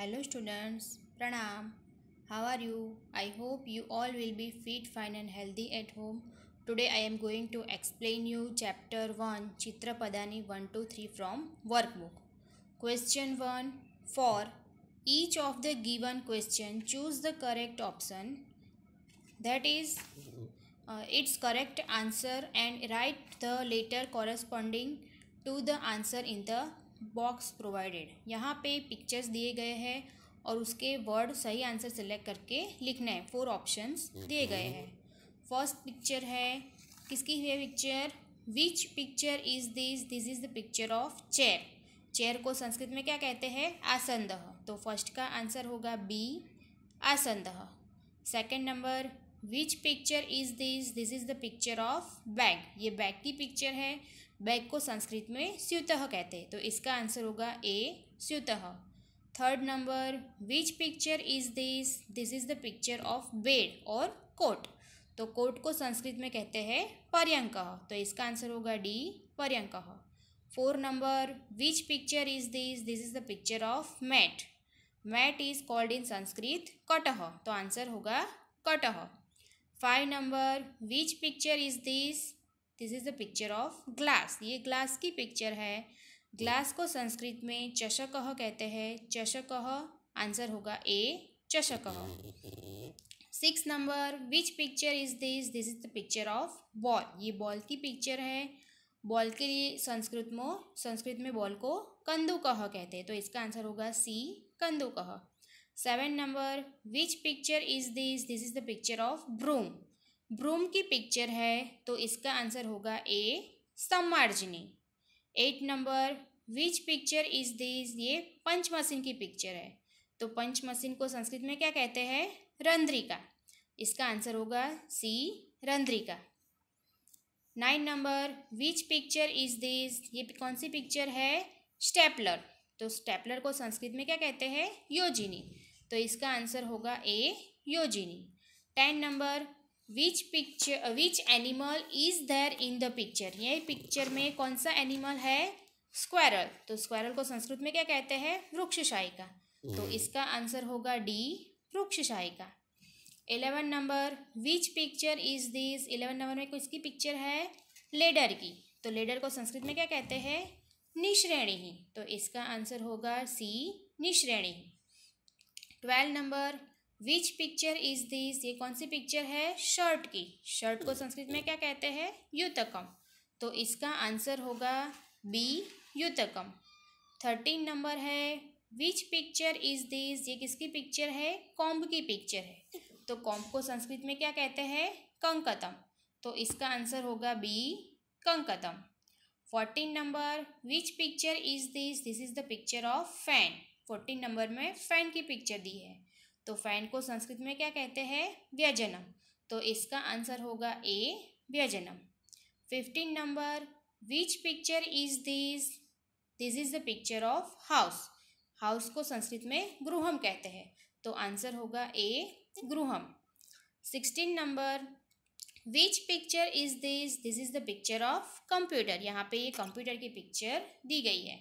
hello students pranam how are you i hope you all will be fit fine and healthy at home today i am going to explain you chapter 1 chitrapadani 1 2 3 from workbook question 1 for each of the given question choose the correct option that is uh, its correct answer and write the letter corresponding to the answer in the box provided यहाँ पे pictures दिए गए हैं और उसके word सही answer select करके लिखना है फोर ऑप्शंस दिए गए हैं फर्स्ट पिक्चर है किसकी है picture which picture is this this is the picture of chair chair को संस्कृत में क्या कहते हैं आसंद तो फर्स्ट का आंसर होगा बी आसंद second number which picture is this this is the picture of bag ये बैग की पिक्चर है बैग को संस्कृत में स्यूतः कहते हैं तो इसका आंसर होगा ए स्यूतः third number which picture is this this is the picture of bed और कोट तो कोट को संस्कृत में कहते हैं पर्यंक तो इसका आंसर होगा डी पर्यंक four number which picture is this this is the picture of mat mat is called in Sanskrit कटह तो आंसर होगा कटह five number which picture is this this is the picture of glass ये glass की picture है glass को संस्कृत में चषकह कहते हैं चषकह आंसर होगा ए चषकह six number which picture is this this is the picture of ball ये बॉल की पिक्चर है बॉल के लिए संस्कृत में संस्कृत में बॉल को कंदुकह कह कहते हैं तो इसका आंसर होगा सी कंदुकह कह seven number which picture is this this is the picture of broom broom की पिक्चर है तो इसका आंसर होगा ए सम्मार्जिनी eight number which picture is this ये पंच मशीन की पिक्चर है तो पंच मशीन को संस्कृत में क्या कहते हैं रंध्रिका इसका आंसर होगा सी रंध्रिका nine number which picture is this ये कौन सी पिक्चर है स्टेपलर तो स्टेपलर को संस्कृत में क्या कहते हैं योजिनी तो इसका आंसर होगा ए योजिनी ten number which picture which animal is there in the picture ये पिक्चर में कौन सा एनिमल है स्क्वायरल तो स्क्वायरल को संस्कृत में क्या कहते हैं वृक्षशाही का तो हम्म। इसका आंसर होगा डी वृक्षशाही का eleven number which picture is this eleven number में किसकी पिक्चर है लेडर की तो लेडर को संस्कृत में क्या कहते हैं निश्रेणी ही तो इसका आंसर होगा सी निश्रेणी twelve number which picture is this ये कौन सी पिक्चर है शर्ट की शर्ट को संस्कृत में क्या कहते हैं युतकम तो इसका आंसर होगा बी युतकम थर्टीन नंबर है विच पिक्चर इज दिस ये किसकी पिक्चर है कॉम्ब की पिक्चर है तो कॉम्ब को संस्कृत में क्या कहते हैं कंकतम तो इसका आंसर होगा बी कंकतम fourteen number which picture is this this is the picture of fan fourteen number में फैन की पिक्चर दी है तो फैन को संस्कृत में क्या कहते हैं व्यजनम तो इसका आंसर होगा ए व्यजनम fifteen number which picture is this this is the picture of house house को संस्कृत में गृहम कहते हैं तो आंसर होगा ए गृहम sixteen number which picture is this this is the picture of computer यहाँ पे ये कंप्यूटर की पिक्चर दी गई है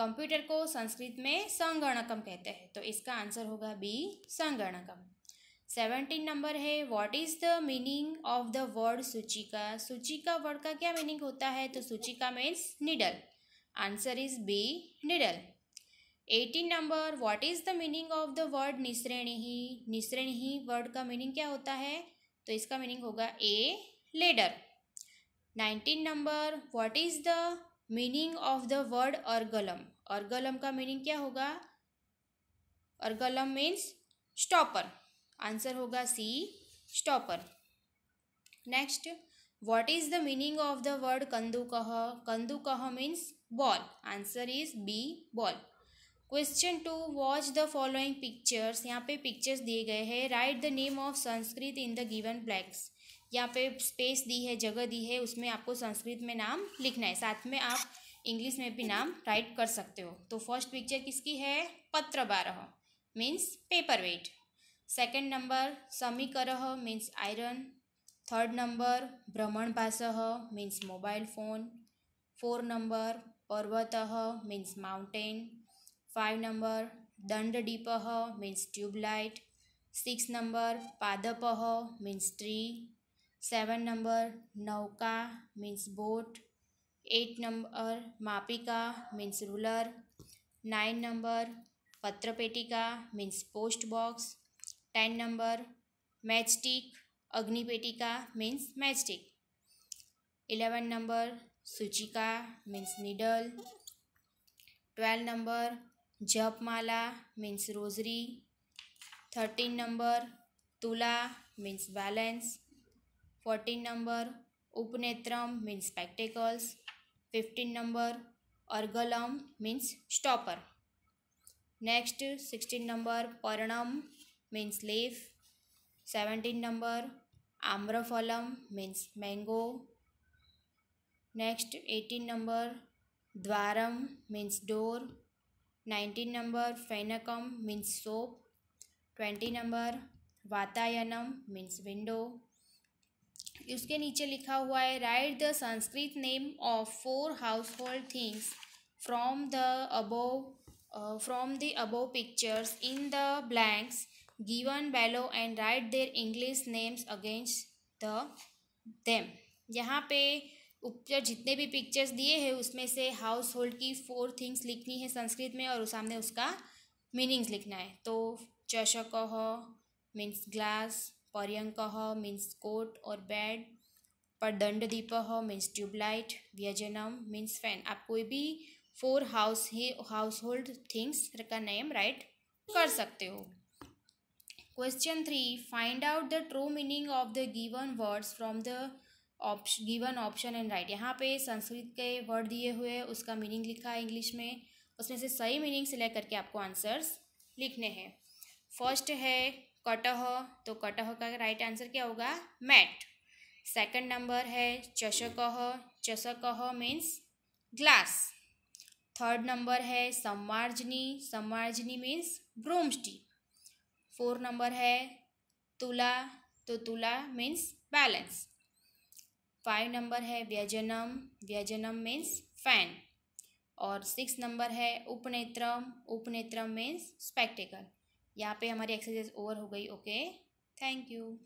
कंप्यूटर को संस्कृत में संगणकम कहते हैं तो इसका आंसर होगा बी संगणकम सेवेंटीन नंबर है what is the meaning of the word सूचिका सूचिका वर्ड का क्या मीनिंग होता है तो सूचिका means needle answer is B needle eighteen number what is the meaning of the word निश्रेणी निश्रेणी वर्ड का मीनिंग क्या होता है तो इसका मीनिंग होगा A ladder nineteen number what is the meaning of the word अर्गलम अर्गलम का मीनिंग क्या होगा अर्गलम मीन्स स्टॉपर आंसर होगा C stopper next what is the meaning of the word कंदुकह कंदुकह means ball answer is B ball question two watch the following pictures यहाँ पे पिक्चर्स दिए गए हैं write the name of Sanskrit in the given blanks यहाँ पे space दी है जगह दी है उसमें आपको संस्कृत में नाम लिखना है साथ में आप इंग्लिश में भी नाम राइट कर सकते हो तो फर्स्ट पिक्चर किसकी है पत्र बारह means paper weight second number समीकरह मीन्स आयरन थर्ड नंबर भ्रमण भाषह means mobile phone four number पर्वत मीन्स माउंटेन फाइव नंबर दंड डीप मीन्स ट्यूबलाइट सिक्स नंबर पादप मीन्स ट्री सेवन नंबर नौका मीन्स बोट एट नंबर मापिका मीन्स रूलर नाइन नंबर पत्र पेटिका means post box ten number matchstick अग्निपेटिका अग्नि पेटिका मीन्स मैचस्टिक इलेवन नंबर सूचिका मीन्स निडल ट्वेल्व नंबर जपमाला मीन्स रोजरी थर्टीन नंबर तुला मीन्स बैलेंस फोर्टीन नंबर उपनेत्रम मीन्स स्पेक्टेकल्स फिफ्टीन नंबर अर्गलम means stopper next sixteen number पर्णम means leaf seventeen number आम्रफलम means mango next eighteen number द्वारम means door nineteen number फेनकम means soap twenty number वातायनम means window उसके नीचे लिखा हुआ है write the Sanskrit name of four household things from the above from the above pictures in the blanks given below and right there English names against the them यहाँ पे ऊपर जितने भी पिक्चर्स दिए हैं उसमें से हाउस होल्ड की फोर थिंग्स लिखनी है संस्कृत में और सामने उसका मीनिंग्स लिखना है तो चशक मीन्स ग्लास पर्यंक मीन्स कोट और बेड दंड दीप मीन्स ट्यूबलाइट व्यजनम मीन्स फैन आप कोई भी four house household things का नेम राइट कर सकते हो question three find out the true meaning of the given words from the option given option and write यहाँ पे संस्कृत के वर्ड दिए हुए हैं उसका मीनिंग लिखा है इंग्लिश में उसमें से सही मीनिंग सिलेक्ट करके आपको आंसर्स लिखने हैं फर्स्ट है कटह तो कटह का राइट आंसर क्या होगा मैट सेकंड नंबर है चषकह चषकह मीन्स ग्लास थर्ड नंबर है सम्मार्जनी सम्मार्जनी मीन्स ब्रोमस्टी फोर नंबर है तुला तो तुला मीन्स बैलेंस फाइव नंबर है व्यजनम व्यजनम मीन्स फैन और सिक्स नंबर है उपनेत्रम उपनेत्रम मीन्स स्पेक्टिकल यहाँ पे हमारी एक्सरसाइज ओवर हो गई ओके थैंक यू